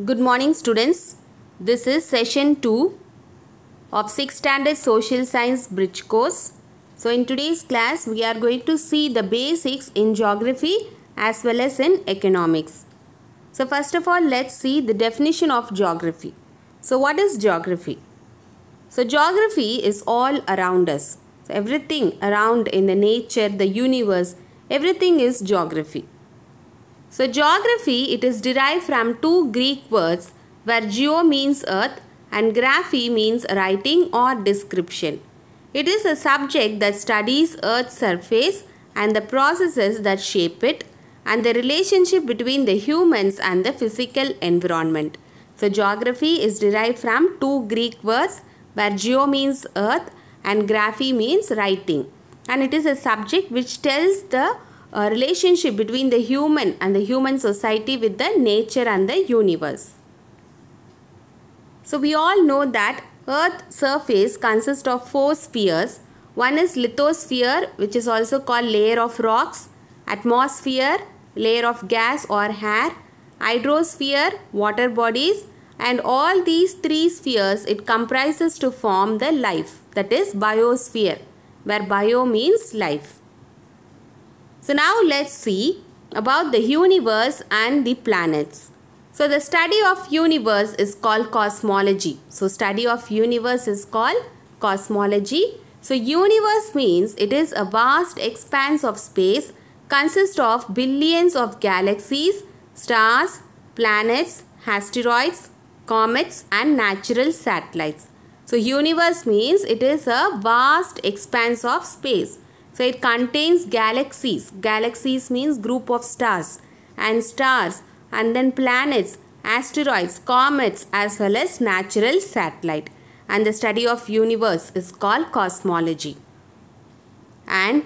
Good morning students. This is session 2 of 6th standard social science bridge course. So in today's class we are going to see the basics in geography as well as in economics. So first of all let's see the definition of geography. So what is geography? So geography is all around us. So everything around in the nature, the universe, everything is geography. So geography it is derived from two Greek words where geo means earth and graphy means writing or description. It is a subject that studies earth's surface and the processes that shape it and the relationship between the humans and the physical environment. So geography is derived from two Greek words where geo means earth and graphy means writing and it is a subject which tells the a uh, relationship between the human and the human society with the nature and the universe. So we all know that Earth's surface consists of four spheres. One is lithosphere which is also called layer of rocks, atmosphere, layer of gas or air, hydrosphere, water bodies and all these three spheres it comprises to form the life that is biosphere where bio means life. So now let's see about the universe and the planets. So the study of universe is called cosmology. So study of universe is called cosmology. So universe means it is a vast expanse of space consists of billions of galaxies, stars, planets, asteroids, comets and natural satellites. So universe means it is a vast expanse of space so it contains galaxies. Galaxies means group of stars and stars and then planets, asteroids, comets as well as natural satellite. And the study of universe is called cosmology. And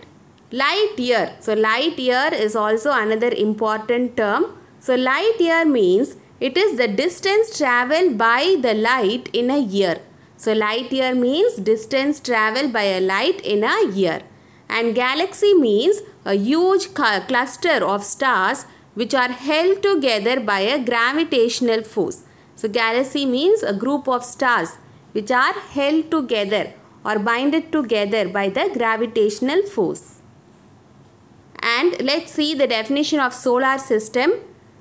light year. So light year is also another important term. So light year means it is the distance traveled by the light in a year. So light year means distance traveled by a light in a year and galaxy means a huge cluster of stars which are held together by a gravitational force. So galaxy means a group of stars which are held together or binded together by the gravitational force. And let's see the definition of solar system.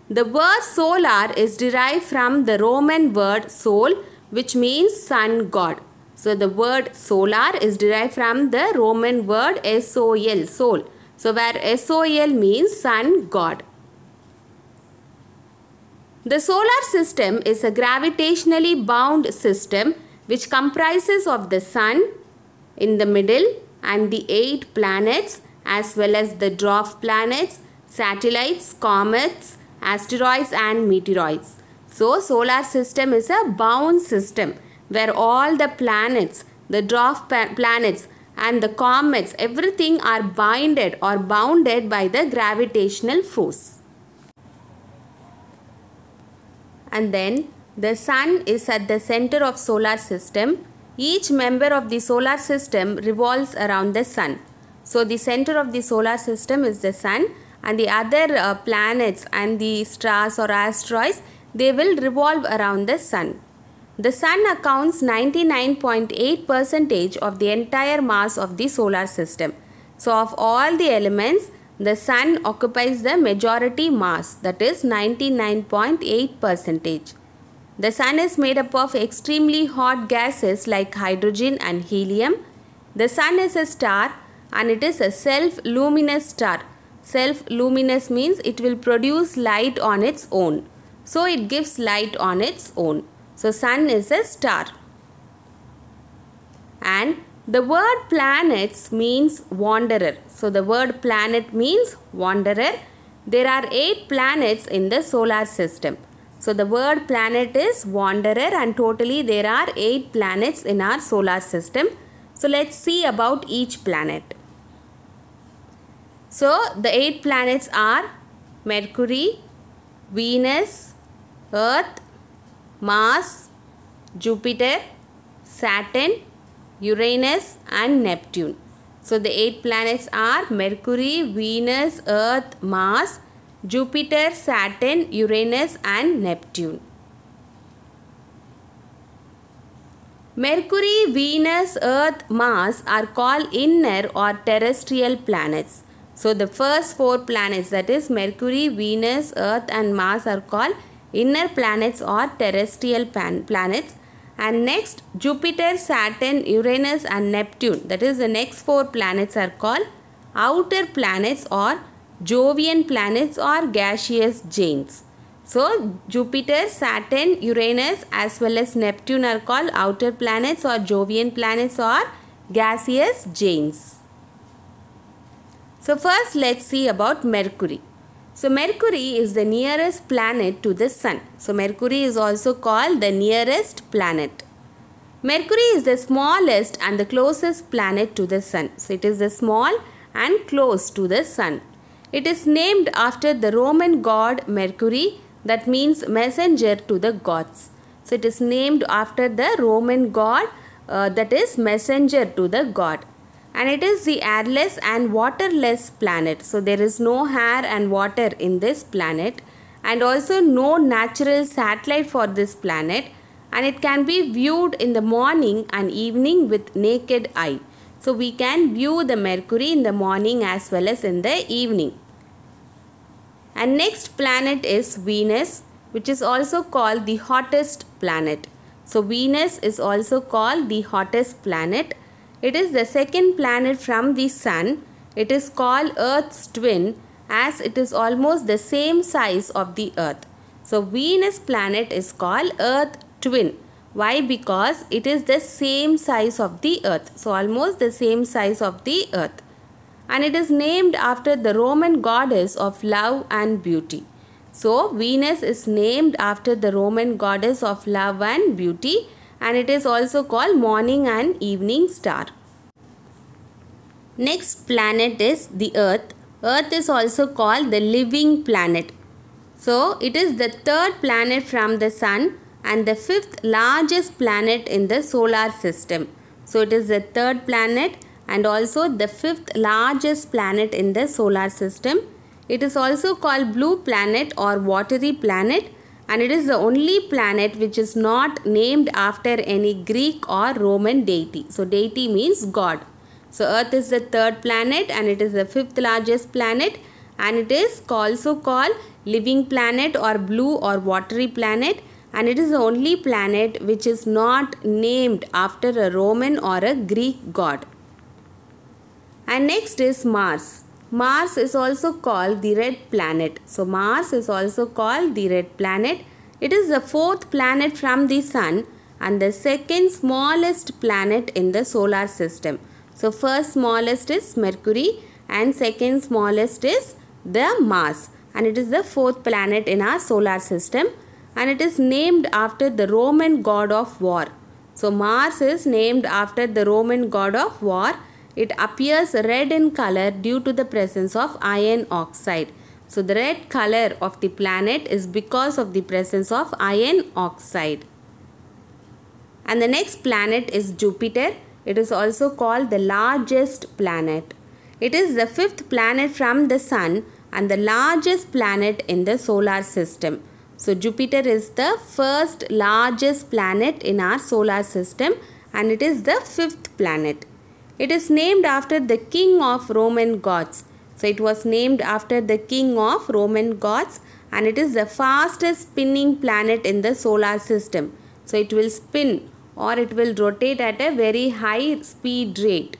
The word solar is derived from the Roman word sol which means sun god. So the word solar is derived from the Roman word sol, sol. So where sol means sun god. The solar system is a gravitationally bound system which comprises of the sun in the middle and the eight planets as well as the dwarf planets, satellites, comets, asteroids and meteoroids. So solar system is a bound system where all the planets, the dwarf planets, and the comets, everything are binded or bounded by the gravitational force. And then the sun is at the center of solar system. Each member of the solar system revolves around the sun. So the center of the solar system is the sun and the other uh, planets and the stars or asteroids they will revolve around the sun. The Sun accounts 99.8% of the entire mass of the solar system. So, of all the elements, the Sun occupies the majority mass, that is 99.8%. The Sun is made up of extremely hot gases like hydrogen and helium. The Sun is a star and it is a self luminous star. Self luminous means it will produce light on its own. So, it gives light on its own. So sun is a star. And the word planets means wanderer. So the word planet means wanderer. There are eight planets in the solar system. So the word planet is wanderer and totally there are eight planets in our solar system. So let's see about each planet. So the eight planets are Mercury, Venus, Earth, Mars, Jupiter, Saturn, Uranus and Neptune. So the eight planets are Mercury, Venus, Earth, Mars, Jupiter, Saturn, Uranus and Neptune. Mercury, Venus, Earth, Mars are called inner or terrestrial planets. So the first four planets that is Mercury, Venus, Earth and Mars are called inner planets or terrestrial planets and next Jupiter, Saturn, Uranus and Neptune that is the next four planets are called outer planets or Jovian planets or gaseous giants. So Jupiter, Saturn, Uranus as well as Neptune are called outer planets or Jovian planets or gaseous giants. So first let's see about Mercury. So Mercury is the nearest planet to the sun. So Mercury is also called the nearest planet. Mercury is the smallest and the closest planet to the sun. So it is the small and close to the sun. It is named after the Roman god Mercury that means messenger to the gods. So it is named after the Roman god uh, that is messenger to the god and it is the airless and waterless planet. So there is no air and water in this planet and also no natural satellite for this planet and it can be viewed in the morning and evening with naked eye. So we can view the Mercury in the morning as well as in the evening. And next planet is Venus which is also called the hottest planet. So Venus is also called the hottest planet it is the second planet from the Sun. It is called Earth's twin as it is almost the same size of the Earth. So Venus planet is called Earth twin. Why? Because it is the same size of the Earth. So almost the same size of the Earth. And it is named after the Roman goddess of love and beauty. So Venus is named after the Roman goddess of love and beauty and it is also called morning and evening star. Next planet is the earth. Earth is also called the living planet. So it is the third planet from the sun and the fifth largest planet in the solar system. So it is the third planet and also the fifth largest planet in the solar system. It is also called blue planet or watery planet and it is the only planet which is not named after any Greek or Roman deity. So, deity means God. So, Earth is the third planet and it is the fifth largest planet and it is also called living planet or blue or watery planet and it is the only planet which is not named after a Roman or a Greek god. And next is Mars. Mars is also called the red planet. So, Mars is also called the red planet. It is the fourth planet from the Sun and the second smallest planet in the solar system. So, first smallest is Mercury and second smallest is the Mars and it is the fourth planet in our solar system and it is named after the Roman god of war. So, Mars is named after the Roman god of war it appears red in color due to the presence of iron oxide. So the red color of the planet is because of the presence of iron oxide. And the next planet is Jupiter. It is also called the largest planet. It is the fifth planet from the sun and the largest planet in the solar system. So Jupiter is the first largest planet in our solar system and it is the fifth planet. It is named after the king of Roman gods, So it was named after the king of Roman gods, and it is the fastest spinning planet in the solar system. So it will spin or it will rotate at a very high speed rate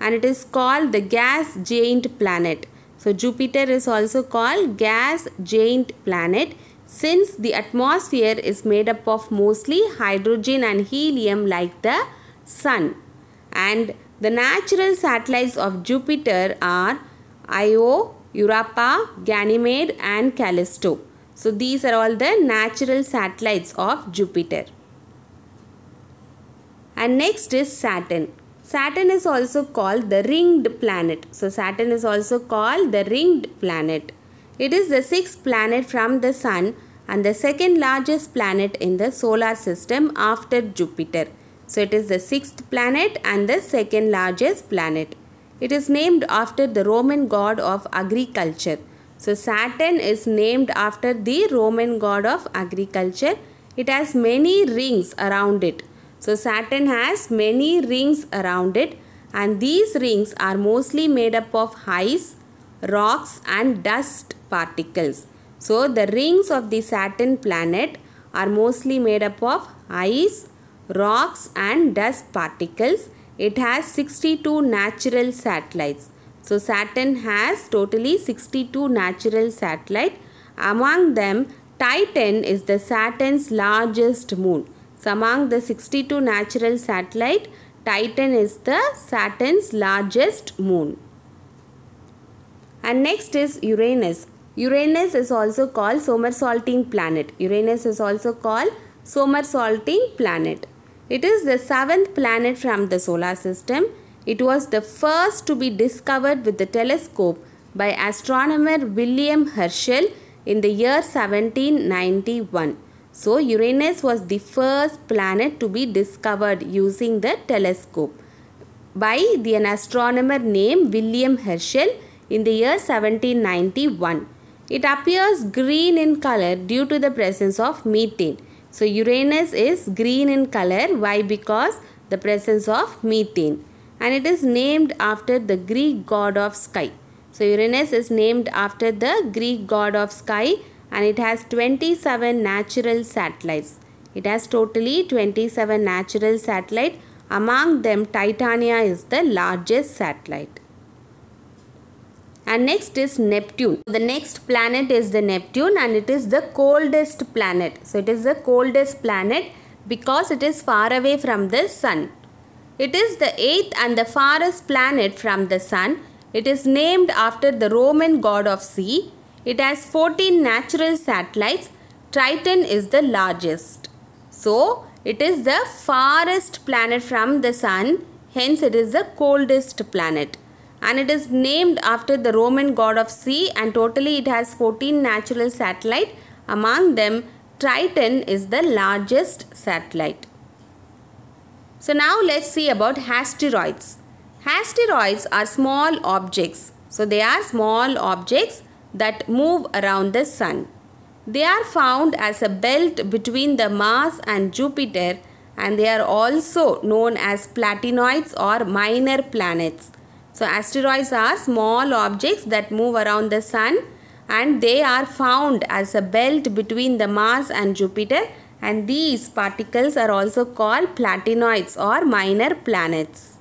and it is called the gas giant planet. So Jupiter is also called gas giant planet since the atmosphere is made up of mostly hydrogen and helium like the sun and the natural satellites of Jupiter are Io, Europa, Ganymede and Callisto. So these are all the natural satellites of Jupiter. And next is Saturn. Saturn is also called the ringed planet. So Saturn is also called the ringed planet. It is the sixth planet from the sun and the second largest planet in the solar system after Jupiter. So it is the sixth planet and the second largest planet. It is named after the Roman god of agriculture. So Saturn is named after the Roman god of agriculture. It has many rings around it. So Saturn has many rings around it and these rings are mostly made up of ice, rocks and dust particles. So the rings of the Saturn planet are mostly made up of ice, rocks and dust particles. It has 62 natural satellites. So Saturn has totally 62 natural satellites. Among them, Titan is the Saturn's largest moon. So among the 62 natural satellites, Titan is the Saturn's largest moon. And next is Uranus. Uranus is also called somersaulting planet. Uranus is also called somersaulting planet. It is the seventh planet from the solar system. It was the first to be discovered with the telescope by astronomer William Herschel in the year 1791. So, Uranus was the first planet to be discovered using the telescope by the, an astronomer named William Herschel in the year 1791. It appears green in color due to the presence of methane. So Uranus is green in color. Why? Because the presence of methane. And it is named after the Greek god of sky. So Uranus is named after the Greek god of sky and it has 27 natural satellites. It has totally 27 natural satellites. Among them Titania is the largest satellite and next is Neptune. The next planet is the Neptune and it is the coldest planet. So it is the coldest planet because it is far away from the sun. It is the eighth and the farthest planet from the sun. It is named after the Roman god of sea. It has 14 natural satellites. Triton is the largest. So it is the farthest planet from the sun. Hence it is the coldest planet and it is named after the Roman god of sea and totally it has 14 natural satellite. Among them, Triton is the largest satellite. So now let's see about asteroids. Asteroids are small objects. So they are small objects that move around the sun. They are found as a belt between the Mars and Jupiter and they are also known as platinoids or minor planets. So asteroids are small objects that move around the sun and they are found as a belt between the Mars and Jupiter and these particles are also called platinoids or minor planets.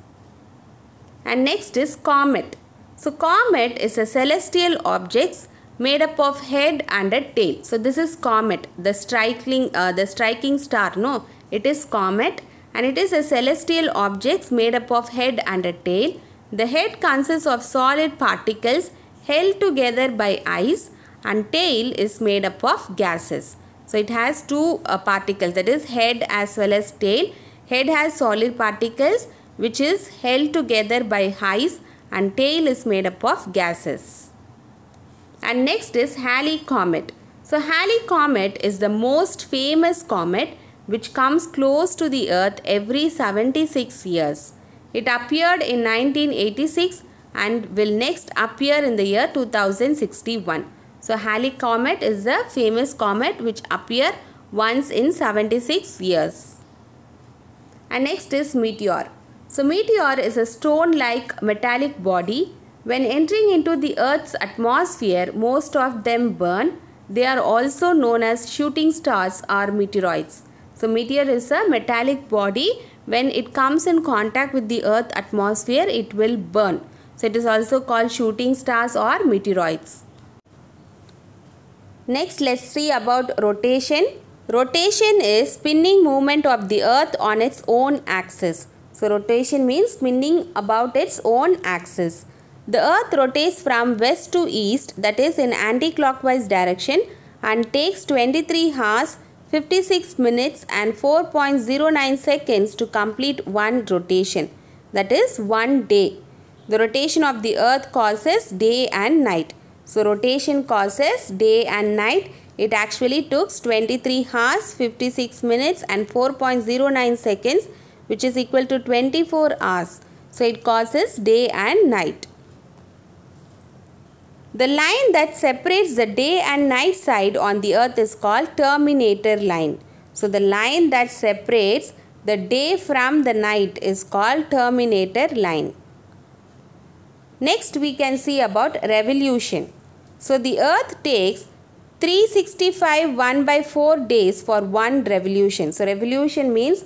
And next is comet. So comet is a celestial object made up of head and a tail. So this is comet, the striking, uh, the striking star. No, it is comet and it is a celestial object made up of head and a tail the head consists of solid particles held together by ice and tail is made up of gases. So it has two uh, particles that is head as well as tail. Head has solid particles which is held together by ice and tail is made up of gases. And next is Halley Comet. So Halley Comet is the most famous comet which comes close to the earth every 76 years. It appeared in 1986 and will next appear in the year 2061. So Halley comet is the famous comet which appear once in 76 years. And next is meteor. So meteor is a stone-like metallic body. When entering into the earth's atmosphere, most of them burn. They are also known as shooting stars or meteoroids. So meteor is a metallic body when it comes in contact with the earth atmosphere it will burn so it is also called shooting stars or meteoroids next let's see about rotation rotation is spinning movement of the earth on its own axis so rotation means spinning about its own axis the earth rotates from west to east that is in anti-clockwise direction and takes 23 hours 56 minutes and 4.09 seconds to complete one rotation, that is one day. The rotation of the earth causes day and night. So rotation causes day and night. It actually took 23 hours, 56 minutes and 4.09 seconds which is equal to 24 hours. So it causes day and night. The line that separates the day and night side on the earth is called terminator line. So the line that separates the day from the night is called terminator line. Next we can see about revolution. So the earth takes 365 1 by 4 days for one revolution. So revolution means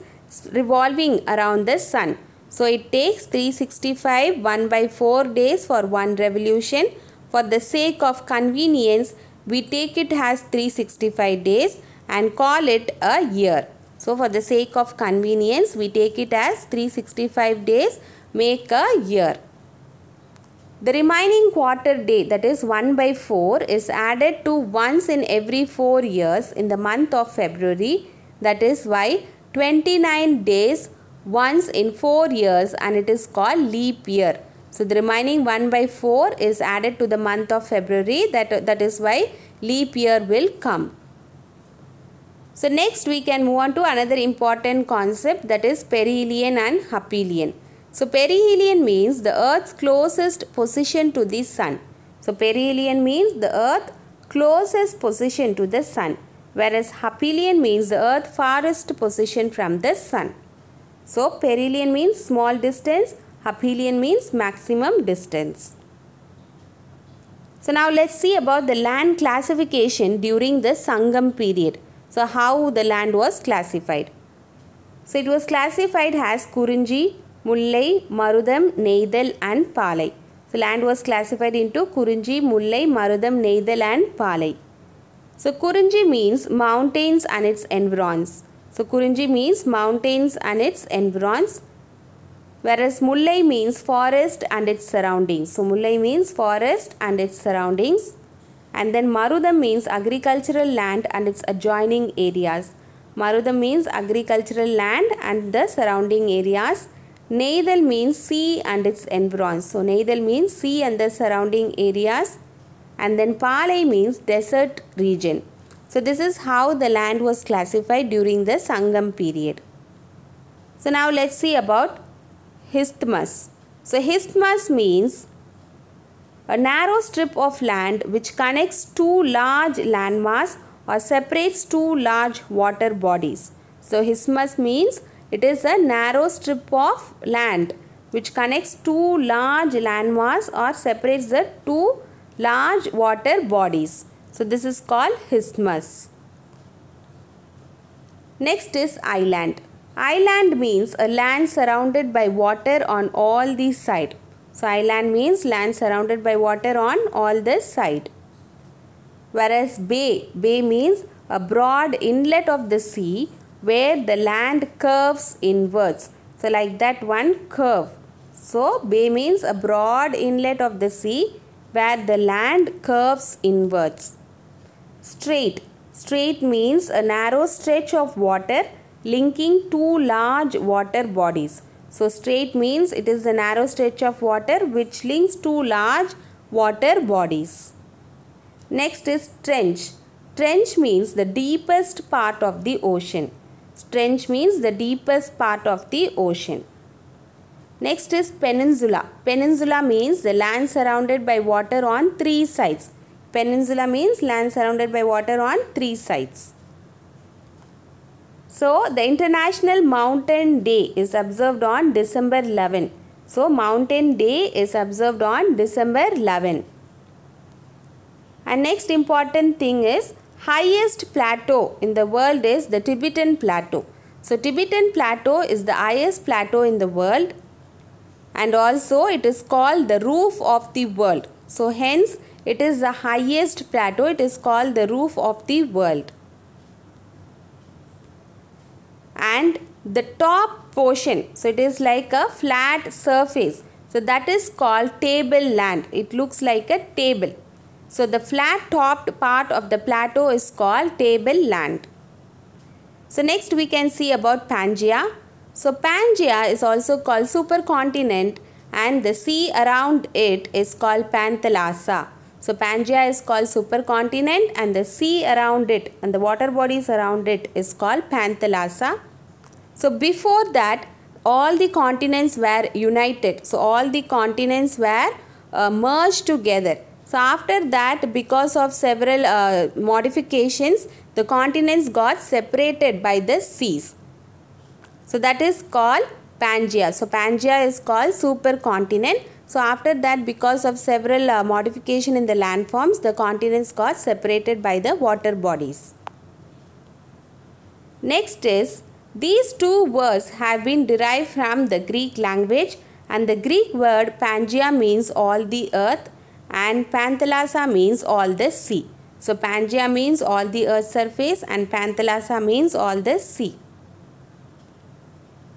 revolving around the sun. So it takes 365 1 by 4 days for one revolution for the sake of convenience, we take it as 365 days and call it a year. So for the sake of convenience, we take it as 365 days make a year. The remaining quarter day that is 1 by 4 is added to once in every 4 years in the month of February. That is why 29 days once in 4 years and it is called leap year. So the remaining 1 by 4 is added to the month of February that, that is why leap year will come. So next we can move on to another important concept that is perihelion and aphelion. So perihelion means the earth's closest position to the sun. So perihelion means the earth closest position to the sun whereas aphelion means the earth farthest position from the sun. So perihelion means small distance Aphelion means maximum distance. So now let's see about the land classification during the Sangam period. So how the land was classified. So it was classified as Kurinji, Mullai, Marudam, Neidal and Palai. So land was classified into Kurinji, Mullai, Marudam, Neidal and Palai. So Kurinji means mountains and its environs. So Kurinji means mountains and its environs whereas mullai means forest and its surroundings. So mullai means forest and its surroundings and then marudam means agricultural land and its adjoining areas. Marudam means agricultural land and the surrounding areas. Nathal means sea and its environs. So Nathal means sea and the surrounding areas and then Palai means desert region. So this is how the land was classified during the Sangam period. So now let's see about isthmus. So, isthmus means a narrow strip of land which connects two large landmass or separates two large water bodies. So, isthmus means it is a narrow strip of land which connects two large landmass or separates the two large water bodies. So, this is called isthmus. Next is island. Island means a land surrounded by water on all the side. So island means land surrounded by water on all the side. Whereas bay, bay means a broad inlet of the sea where the land curves inwards. So like that one curve. So bay means a broad inlet of the sea where the land curves inwards. Strait. Strait means a narrow stretch of water linking two large water bodies. So strait means it is the narrow stretch of water which links two large water bodies. Next is trench. Trench means the deepest part of the ocean. Trench means the deepest part of the ocean. Next is peninsula. Peninsula means the land surrounded by water on three sides. Peninsula means land surrounded by water on three sides. So, the International Mountain Day is observed on December 11. So, Mountain Day is observed on December 11. And next important thing is highest plateau in the world is the Tibetan Plateau. So, Tibetan Plateau is the highest plateau in the world and also it is called the roof of the world. So, hence it is the highest plateau. It is called the roof of the world and the top portion so it is like a flat surface so that is called table land. it looks like a table so the flat topped part of the plateau is called table land. so next we can see about Pangaea so Pangaea is also called supercontinent and the sea around it is called Panthalassa. So Pangaea is called supercontinent and the sea around it and the water bodies around it is called Panthalassa. So before that all the continents were united. So all the continents were uh, merged together. So after that because of several uh, modifications the continents got separated by the seas. So that is called Pangea. So Pangea is called supercontinent. So after that because of several uh, modification in the landforms the continents got separated by the water bodies. Next is these two words have been derived from the Greek language and the Greek word Pangea means all the earth and Panthalassa means all the sea. So Pangea means all the earth surface and Panthalassa means all the sea.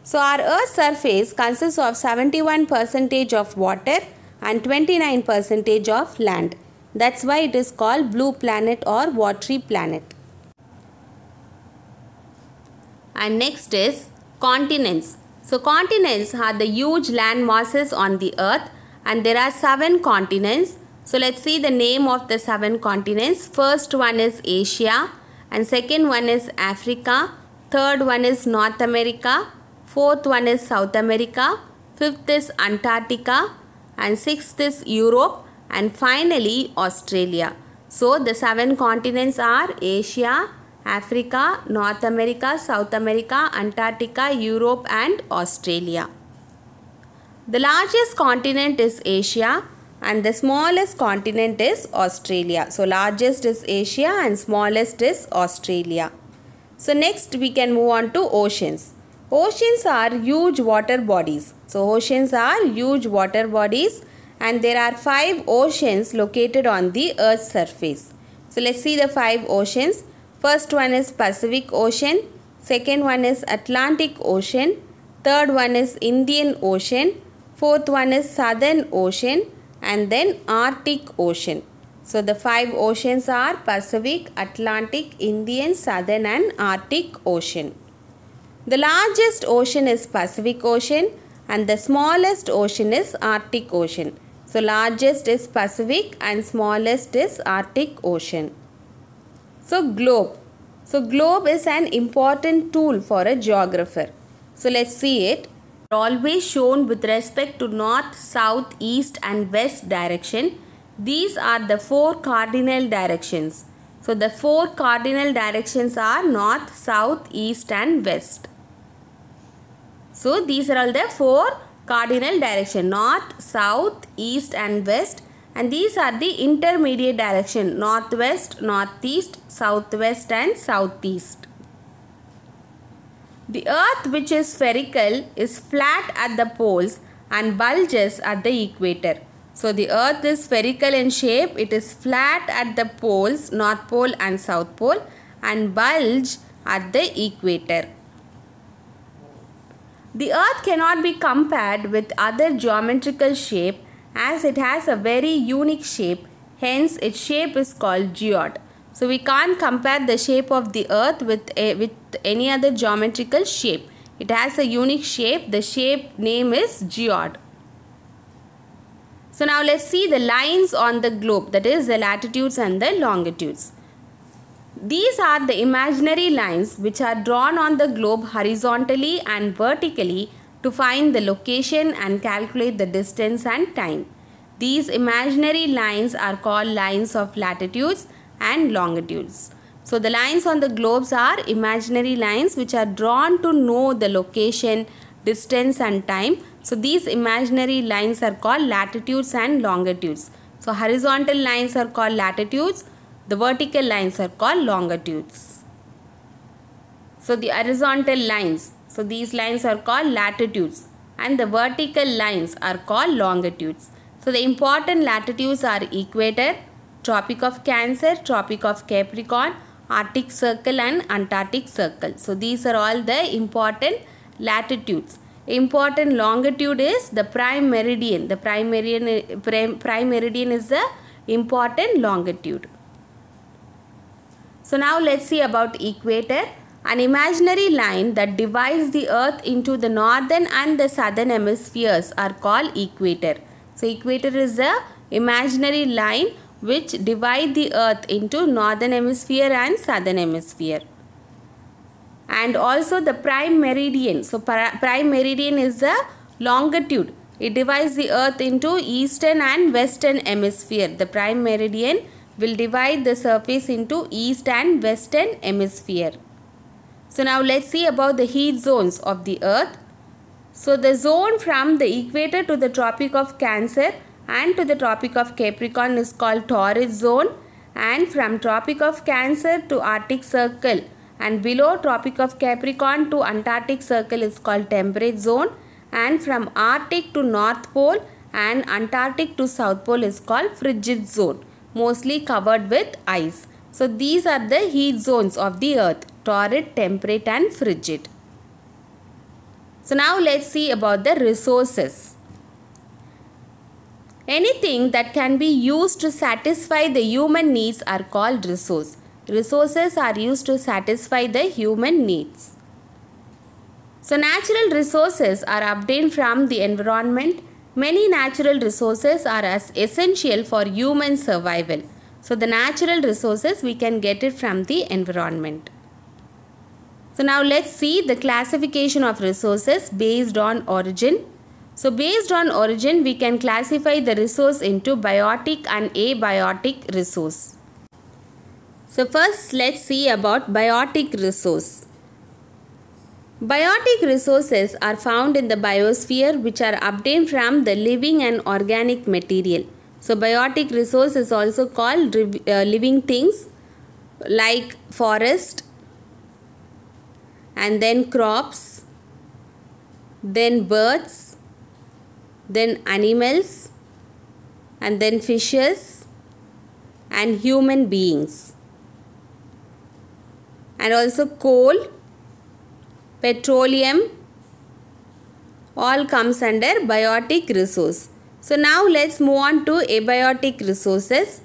So our earth surface consists of 71% of water and 29% of land. That's why it is called blue planet or watery planet. And next is continents. So continents are the huge land masses on the earth and there are seven continents. So let's see the name of the seven continents. First one is Asia and second one is Africa. Third one is North America. Fourth one is South America. Fifth is Antarctica and sixth is Europe and finally Australia. So the seven continents are Asia, Africa, North America, South America, Antarctica, Europe and Australia. The largest continent is Asia and the smallest continent is Australia. So largest is Asia and smallest is Australia. So next we can move on to oceans. Oceans are huge water bodies. So oceans are huge water bodies and there are five oceans located on the earth's surface. So let's see the five oceans. First one is Pacific Ocean, second one is Atlantic Ocean, third one is Indian Ocean, fourth one is Southern Ocean and then Arctic Ocean. So the five oceans are Pacific, Atlantic, Indian, Southern and Arctic Ocean. The largest ocean is Pacific Ocean and the smallest ocean is Arctic Ocean. So largest is Pacific and smallest is Arctic Ocean. So globe. So globe is an important tool for a geographer. So let's see it. Always shown with respect to north, south, east and west direction. These are the four cardinal directions. So the four cardinal directions are north, south, east and west. So these are all the four cardinal direction north, south, east and west and these are the intermediate direction northwest, northeast, southwest and southeast. The earth which is spherical is flat at the poles and bulges at the equator. So the earth is spherical in shape, it is flat at the poles north pole and south pole and bulge at the equator. The earth cannot be compared with other geometrical shape as it has a very unique shape, hence its shape is called geod. So we can't compare the shape of the earth with, a, with any other geometrical shape. It has a unique shape. The shape name is geod. So now let's see the lines on the globe that is the latitudes and the longitudes. These are the imaginary lines which are drawn on the globe horizontally and vertically to find the location and calculate the distance and time. These imaginary lines are called lines of latitudes and longitudes. So the lines on the globes are imaginary lines which are drawn to know the location, distance and time. So these imaginary lines are called latitudes and longitudes. So horizontal lines are called latitudes, the vertical lines are called longitudes. So the horizontal lines, so these lines are called latitudes and the vertical lines are called longitudes. So the important latitudes are equator, Tropic of Cancer, Tropic of Capricorn, Arctic Circle and Antarctic Circle. So these are all the important latitudes. Important longitude is the prime meridian. The prime meridian, prime, prime meridian is the important longitude. So now let's see about equator an imaginary line that divides the earth into the northern and the southern hemispheres are called equator. So equator is the imaginary line which divide the earth into northern hemisphere and southern hemisphere and also the prime meridian so prime meridian is the longitude it divides the earth into eastern and western hemisphere the prime meridian will divide the surface into east and western hemisphere so now let's see about the heat zones of the earth. So the zone from the equator to the Tropic of Cancer and to the Tropic of Capricorn is called Torrid zone and from Tropic of Cancer to Arctic Circle and below Tropic of Capricorn to Antarctic Circle is called Temperate zone and from Arctic to North Pole and Antarctic to South Pole is called Frigid zone mostly covered with ice. So these are the heat zones of the earth, torrid, temperate and frigid. So now let's see about the resources. Anything that can be used to satisfy the human needs are called resource. Resources are used to satisfy the human needs. So natural resources are obtained from the environment. Many natural resources are as essential for human survival. So the natural resources we can get it from the environment. So now let's see the classification of resources based on origin. So based on origin we can classify the resource into biotic and abiotic resource. So first let's see about biotic resource. Biotic resources are found in the biosphere which are obtained from the living and organic material. So biotic resource is also called uh, living things like forest and then crops, then birds, then animals and then fishes and human beings and also coal, petroleum all comes under biotic resource. So now let's move on to abiotic resources.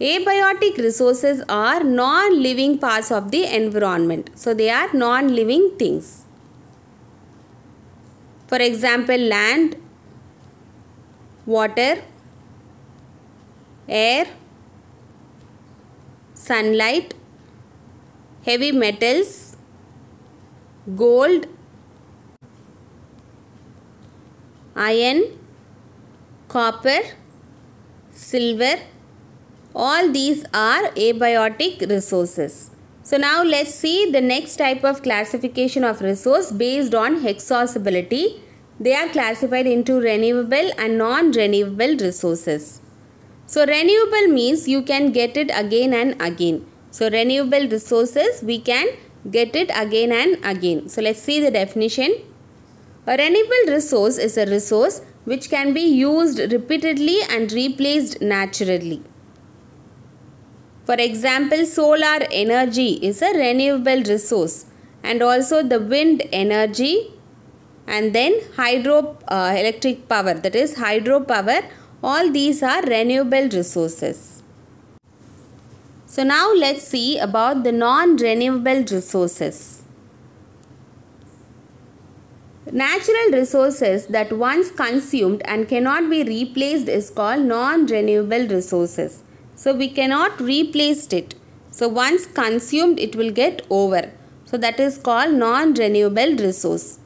Abiotic resources are non-living parts of the environment. So they are non-living things. For example, land, water, air, sunlight, heavy metals, gold, iron, copper, silver, all these are abiotic resources. So now let's see the next type of classification of resource based on exhaustibility. They are classified into renewable and non-renewable resources. So renewable means you can get it again and again. So renewable resources we can get it again and again. So let's see the definition. A renewable resource is a resource which can be used repeatedly and replaced naturally. For example, solar energy is a renewable resource and also the wind energy and then hydroelectric uh, power that is hydropower all these are renewable resources. So now let's see about the non-renewable resources. Natural resources that once consumed and cannot be replaced is called non renewable resources. So we cannot replace it. So once consumed, it will get over. So that is called non renewable resource.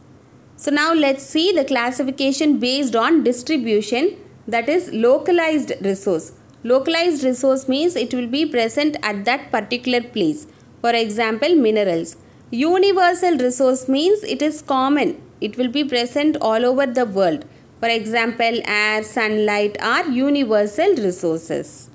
So now let's see the classification based on distribution that is localized resource. Localized resource means it will be present at that particular place. For example, minerals. Universal resource means it is common it will be present all over the world. For example, air, sunlight are universal resources.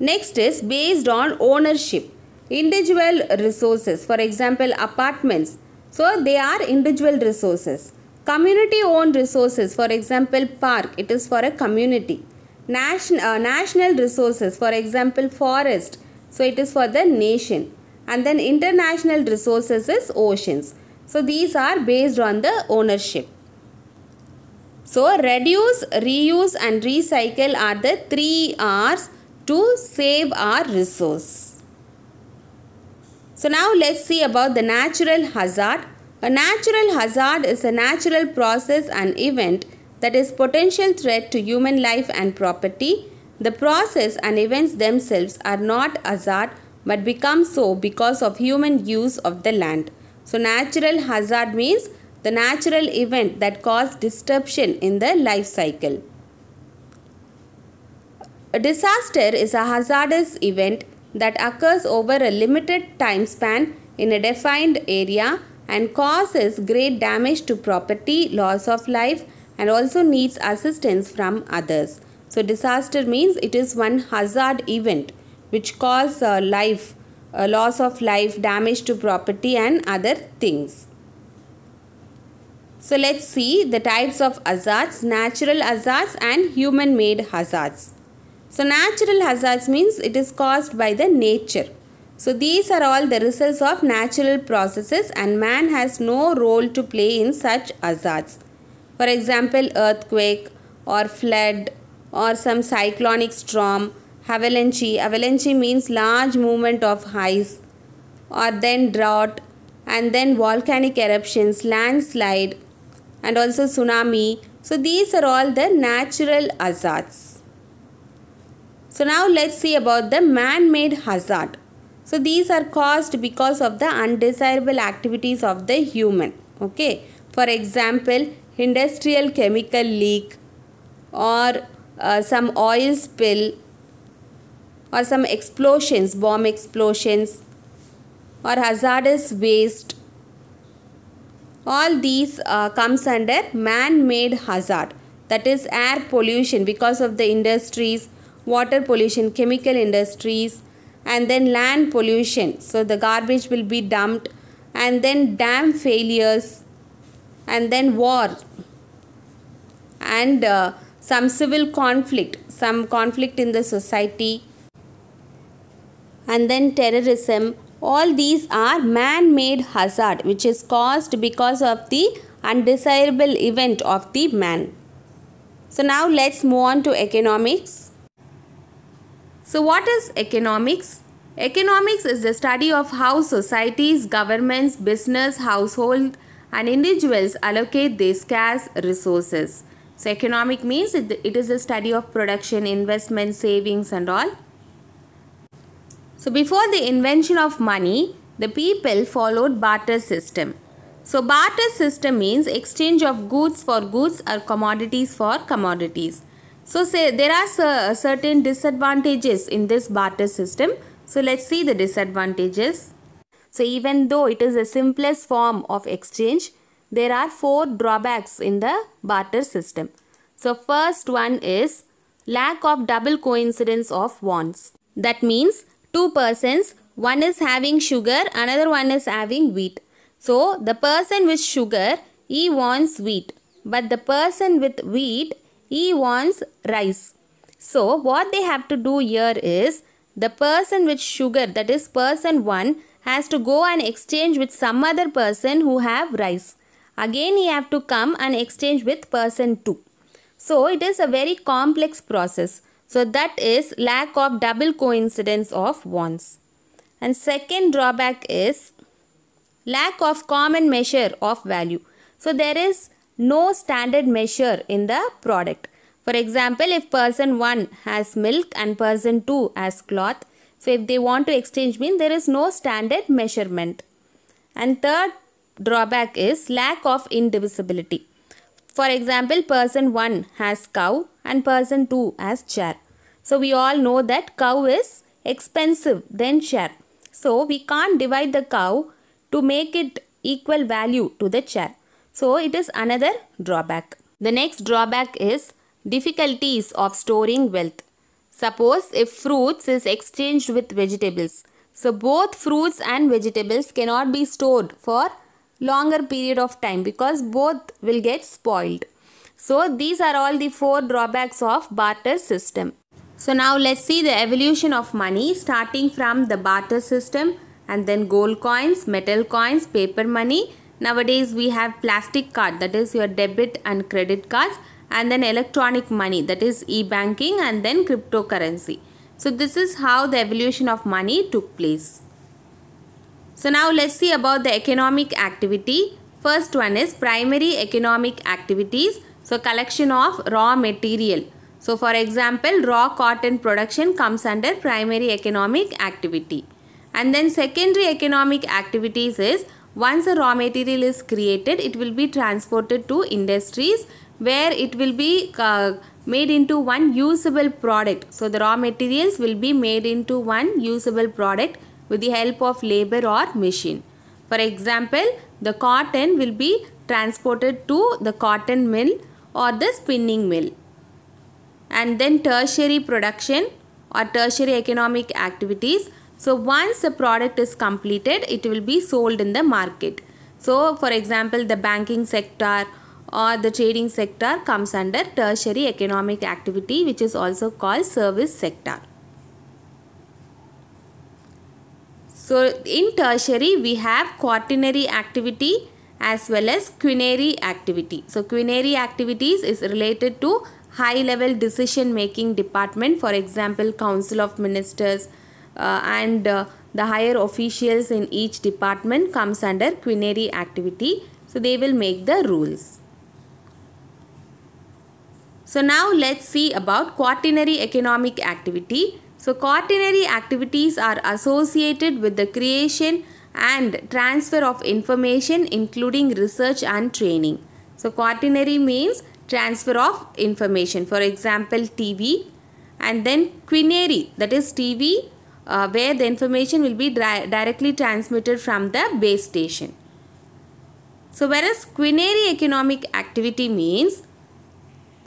Next is based on ownership. Individual resources, for example, apartments. So, they are individual resources. Community owned resources, for example, park, it is for a community. Nation, uh, national resources, for example, forest, so it is for the nation. And then international resources is oceans. So these are based on the ownership. So reduce, reuse and recycle are the three R's to save our resource. So now let's see about the natural hazard. A natural hazard is a natural process and event that is potential threat to human life and property. The process and events themselves are not hazard but become so because of human use of the land. So natural hazard means the natural event that caused disruption in the life cycle. A disaster is a hazardous event that occurs over a limited time span in a defined area and causes great damage to property, loss of life, and also needs assistance from others. So, disaster means it is one hazard event which causes uh, life uh, loss of life, damage to property and other things. So let's see the types of hazards, natural hazards and human made hazards. So natural hazards means it is caused by the nature. So these are all the results of natural processes and man has no role to play in such hazards. For example earthquake or flood or some cyclonic storm Avalanche. Avalanche means large movement of ice or then drought and then volcanic eruptions, landslide and also tsunami. So these are all the natural hazards. So now let's see about the man-made hazard. So these are caused because of the undesirable activities of the human. Okay. For example, industrial chemical leak or uh, some oil spill or some explosions, bomb explosions or hazardous waste. All these uh, comes under man-made hazard that is air pollution because of the industries, water pollution, chemical industries and then land pollution. So the garbage will be dumped and then dam failures and then war and uh, some civil conflict, some conflict in the society and then terrorism. All these are man-made hazard which is caused because of the undesirable event of the man. So now let's move on to economics. So what is economics? Economics is the study of how societies, governments, business, household and individuals allocate their scarce resources. So economic means it is the study of production, investment, savings and all. So before the invention of money, the people followed barter system. So barter system means exchange of goods for goods or commodities for commodities. So say there are certain disadvantages in this barter system. So let's see the disadvantages. So even though it is the simplest form of exchange, there are four drawbacks in the barter system. So first one is lack of double coincidence of wants. That means two persons, one is having sugar, another one is having wheat. So, the person with sugar, he wants wheat. But the person with wheat, he wants rice. So, what they have to do here is, the person with sugar, that is person 1, has to go and exchange with some other person who have rice. Again, he have to come and exchange with person 2. So, it is a very complex process. So that is lack of double coincidence of wants. And second drawback is lack of common measure of value. So there is no standard measure in the product. For example, if person 1 has milk and person 2 has cloth, so if they want to exchange mean there is no standard measurement. And third drawback is lack of indivisibility. For example, person 1 has cow and person 2 as chair. So we all know that cow is expensive than chair. So we can't divide the cow to make it equal value to the chair. So it is another drawback. The next drawback is difficulties of storing wealth. Suppose if fruits is exchanged with vegetables. So both fruits and vegetables cannot be stored for longer period of time because both will get spoiled. So these are all the four drawbacks of barter system. So now let's see the evolution of money starting from the barter system and then gold coins, metal coins, paper money. Nowadays we have plastic card that is your debit and credit cards and then electronic money that is e-banking and then cryptocurrency. So this is how the evolution of money took place. So now let's see about the economic activity. First one is primary economic activities so collection of raw material. So for example, raw cotton production comes under primary economic activity. And then secondary economic activities is once a raw material is created, it will be transported to industries where it will be uh, made into one usable product. So the raw materials will be made into one usable product with the help of labor or machine. For example, the cotton will be transported to the cotton mill or the spinning mill. And then tertiary production or tertiary economic activities. So once the product is completed, it will be sold in the market. So for example, the banking sector or the trading sector comes under tertiary economic activity which is also called service sector. So in tertiary we have quaternary activity as well as quinary activity. So quinary activities is related to high level decision making department for example council of ministers uh, and uh, the higher officials in each department comes under quinary activity. So they will make the rules. So now let's see about quaternary economic activity. So quaternary activities are associated with the creation and transfer of information including research and training. So quaternary means transfer of information for example TV and then quinary that is TV uh, where the information will be directly transmitted from the base station. So whereas quinary economic activity means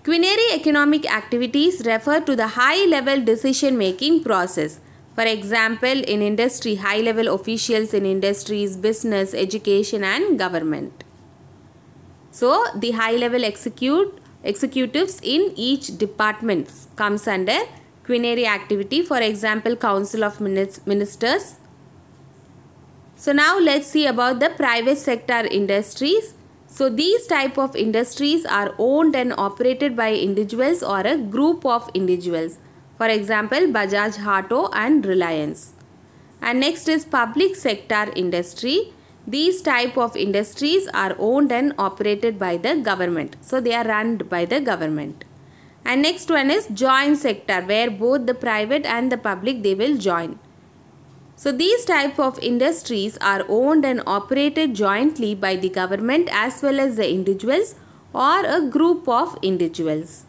quinary economic activities refer to the high level decision making process for example, in industry, high level officials in industries, business, education, and government. So, the high level execute, executives in each department comes under quinary activity. For example, Council of Ministers. So, now let's see about the private sector industries. So, these type of industries are owned and operated by individuals or a group of individuals. For example, Bajaj Hato and Reliance. And next is public sector industry. These type of industries are owned and operated by the government. So they are run by the government. And next one is joint sector where both the private and the public they will join. So these type of industries are owned and operated jointly by the government as well as the individuals or a group of individuals.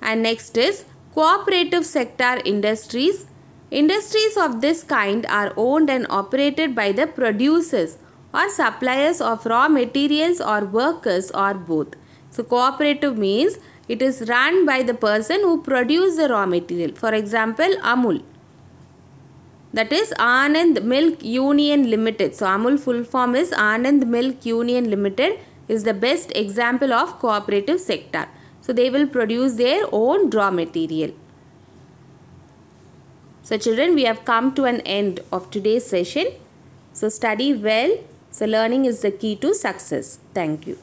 And next is Cooperative sector industries. Industries of this kind are owned and operated by the producers or suppliers of raw materials or workers or both. So, cooperative means it is run by the person who produces the raw material. For example, Amul. That is Anand Milk Union Limited. So, Amul full form is Anand Milk Union Limited is the best example of cooperative sector. So they will produce their own raw material. So children, we have come to an end of today's session. So study well. So learning is the key to success. Thank you.